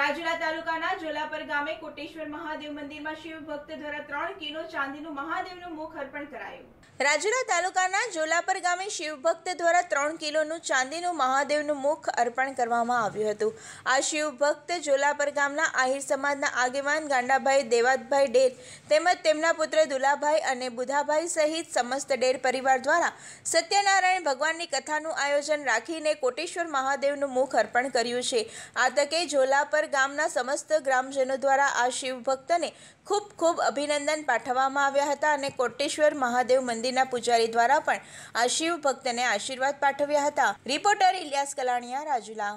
રાજુલા તાલુકાના જોલાપર ગામે કોટેશ્વર મહાદેવ મંદિરમાં શિવ ભક્ત દ્વારા ત્રણ કિલો ચાંદીનું મહાદેવનું મુખ અર્પણ કરાયું રાજુલા તાલુકાના જોલાપર ગામે શિવ ભક્ત દ્વારા ત્રણ કિલોનું ચાંદીનું મહાદેવનું મુખ અર્પણ કરવામાં આવ્યું હતું આ શિવ ભક્ત જોલાપર ગામના આહિર સમાજના આગેવાન ગાંડાભાઈ દેવાતભાઈ ડેર તેમજ તેમના પુત્ર દુલાભાઈ અને બુધાભાઈ સહિત સમસ્ત ડેર પરિવાર દ્વારા સત્યનારાયણ ભગવાનની કથાનું આયોજન રાખીને કોટેશ્વર મહાદેવનું મુખ અર્પણ કર્યું છે આ તકે જોલાપર ગામના સમસ્ત ગ્રામજનો દ્વારા આ શિવભક્તને ખૂબ ખૂબ અભિનંદન પાઠવવામાં આવ્યા હતા અને કોટેશ્વર મહાદેવ મંદિરના પૂજારી દ્વારા પણ આ શિવભક્તને આશીર્વાદ પાઠવ્યા હતા રિપોર્ટર ઇલિયાસ કલાણિયા રાજુલા